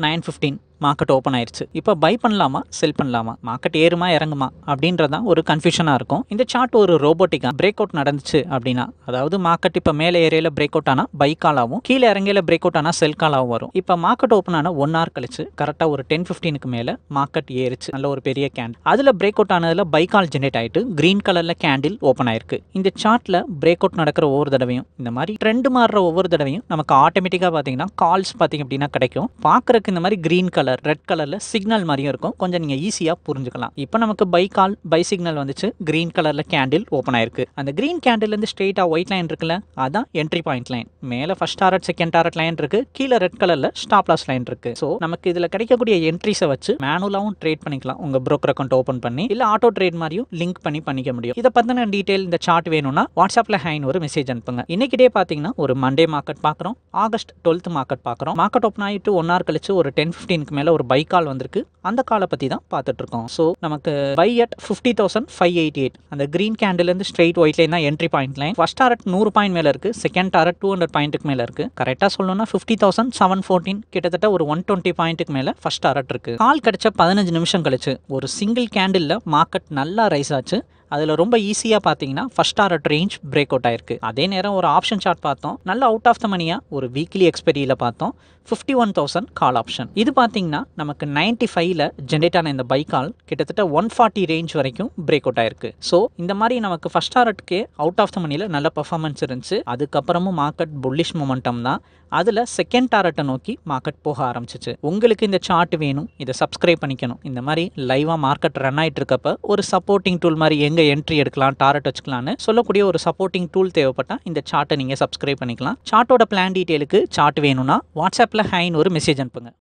9.15 market open ஆயிடுச்சு இப்போ by பண்ணலாமா செல் பண்ணலாமா மார்க்கெட் ஏறுமா இறங்குமா அப்படின்றதான் ஒரு கன்ஃபியூஷனாக இருக்கும் இந்த சார்ட் ஒரு ரோபோட்டிக்காக பிரேக் அவுட் நடந்துச்சு அப்படின்னா அதாவது மார்க்கெட் இப்போ மேலே ஏரியாவில் பிரேக் அவுட் ஆனால் பை ஆகும் கீழே இறங்கையில் பிரேக் அவுட் ஆனால் செல் காலாகவும் வரும் இப்போ மார்க்கெட் ஓப்பன் ஆனால் ஒன் ஹவர் கழிச்சு கரெக்டாக ஒரு டென் ஃபிஃப்டீனுக்கு மேலே மார்க்கெட் ஏறிச்சு நல்ல ஒரு பெரிய கேண்டில் அதில் பிரேக் அவுட் ஆனதில் பை கால் ஜென்ரேட் ஆகிட்டு க்ரீன் கலரில் கேண்டில் ஓப்பன் ஆயிருக்கு இந்த சார்ட்டில் பிரேக் அவுட் நடக்கிற ஒவ்வொரு தடவையும் இந்த மாதிரி ட்ரெண்ட் மாறுற ஒவ்வொரு தடவையும் நமக்கு ஆட்டோமேட்டிக்காக பார்த்தீங்கன்னா கால்ஸ் பார்த்தீங்க அப்படின்னா கிடைக்கும் பார்க்குறக்கு இந்த மாதிரி க்ரீன் கலர் கலர் ரெட் கலரில் சிக்னல் மாதிரியும் இருக்கும் கொஞ்சம் நீங்கள் ஈஸியாக புரிஞ்சுக்கலாம் இப்போ நமக்கு பை கால் பை சிக்னல் வந்துச்சு க்ரீன் கலரில் கேண்டில் ஓப்பன் ஆயிருக்கு அந்த க்ரீன் கேண்டில்லேருந்து ஸ்ட்ரெயிட்டாக ஒயிட் லைன் இருக்குல்ல அதான் என்ட்ரி பாயிண்ட் லைன் மேலே first target second target line இருக்கு கீழே ரெட் கலரில் ஸ்டாப் லாஸ் லைன் இருக்கு ஸோ நமக்கு இதில் கிடைக்கக்கூடிய என்ட்ரிஸை வச்சு மேனுவலாகவும் ட்ரேட் பண்ணிக்கலாம் உங்கள் ப்ரோக்கர் அக்கௌண்ட் ஓப்பன் பண்ணி இல்லை ஆட்டோ ட்ரேட் மாதிரியும் லிங்க் பண்ணி பண்ணிக்க முடியும் இதை பற்றின டீட்டெயில் இந்த சார்ட் வேணும்னா வாட்ஸ்அப்பில் ஹேன் ஒரு மெசேஜ் அனுப்புங்க இன்னைக்கு டே பார்த்தீங்கன்னா ஒரு மண்டே மார்க்கெட் பார்க்குறோம் ஆகஸ்ட் டுவெல்த் மார்க்கெட் பார்க்குறோம் மார்க்கெட் ஓப்பன் ஆகிட்டு ஒன் ஆர் கழிச்சு ஒரு டென் ஃபிஃப்டீனுக்கு மேலே ஒரு பை கால் வந்திருக்கு அந்த காலை பற்றி தான் பார்த்துட்ருக்கோம் ஸோ நமக்கு buy at fifty thousand five eighty eight அந்த க்ரீன் கேண்டிலேருந்து ஸ்ட்ரெயிட் ஒயிட் லைன் தான் entry point line first target நூறு பாயிண்ட் மேலே இருக்குது செகண்ட் டாரட் டூ ஹண்ட்ரட் பாயிண்ட்டுக்கு மேலே இருக்குது கரெக்டாக சொல்லணும்னா ஃபிஃப்டி தௌசண்ட் செவன் ஃபோர்டீன் கிட்டத்தட்ட ஒரு ஒன் டுவெண்ட்டி பாயிண்ட்டுக்கு மேலே ஃபஸ்ட் டாரட் இருக்குது கால் கிடச்ச பதினஞ்சு நிமிஷம் கழிச்சு ஒரு சிங்கிள் கேண்டிலில் மார்க்கெட் நல்லா ரைஸ் ஆச்சு அதில் ரொம்ப ஈஸியாக பார்த்தீங்கன்னா first hour range break out ஆயிருக்கு அதே நேரம் ஒரு ஆப்ஷன் சார்ட் பார்த்தோம் நல்ல அவுட் ஆஃப் த மணியாக ஒரு வீக்லி எக்ஸ்பெரியில் பார்த்தோம் fifty one thousand call option இது பார்த்தீங்கன்னா நமக்கு நைன்டி ஃபைவ்ல ஜென்ரேட் ஆன இந்த பைக் கால் கிட்டத்தட்ட ஒன் ஃபார்ட்டி ரேஞ்ச் வரைக்கும் பிரேக் அவுட் ஆயிருக்கு ஸோ இந்த மாதிரி நமக்கு ஃபஸ்ட் டாரட்க்கு அவுட் ஆஃப் த மணியில் நல்ல பர்ஃபார்மன்ஸ் இருந்துச்சு அதுக்கப்புறமும் மார்க்கெட் புல்லிஷ் மொமெண்டம் தான் அதில் செகண்ட் டாரட்டை நோக்கி மார்க்கெட் போக ஆரம்பிச்சிச்சு உங்களுக்கு இந்த சார்ட் வேணும் இதை சப்ஸ்கிரைப் பண்ணிக்கணும் இந்த மாதிரி லைவாக மார்க்கெட் ரன் ஆகிட்டு இருக்கப்போ ஒரு சப்போர்ட்டிங் டூல் மாதிரி எங்கே இங்கே என்ட்ரி எடுக்கலாம் டாரட் வச்சுக்கலாம்னு சொல்லக்கூடிய ஒரு சப்போர்ட்டிங் டூல் தேவைப்பட்டால் இந்த சார்ட்டை நீங்கள் சப்ஸ்கிரைப் பண்ணிக்கலாம் சார்ட்டோட பிளான் டீட்டெயிலுக்கு சார்ட் வேணும்னா வாட்ஸ்அப்பில் ஹைன் ஒரு மெசேஜ் அனுப்புங்க